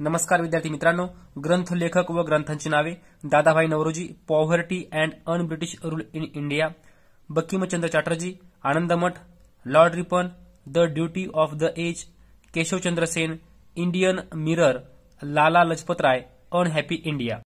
नमस्कार विद्यार्थी मित्रों ग्रंथ लेखक व ग्रंथांची नावे Dadabhai Naoroji poverty and un British rule in India Bankimchandra Anand Anandmath lord Ripon the duty of the age Keshavchandra Sen Indian mirror Lala Lajpat Rai unhappy India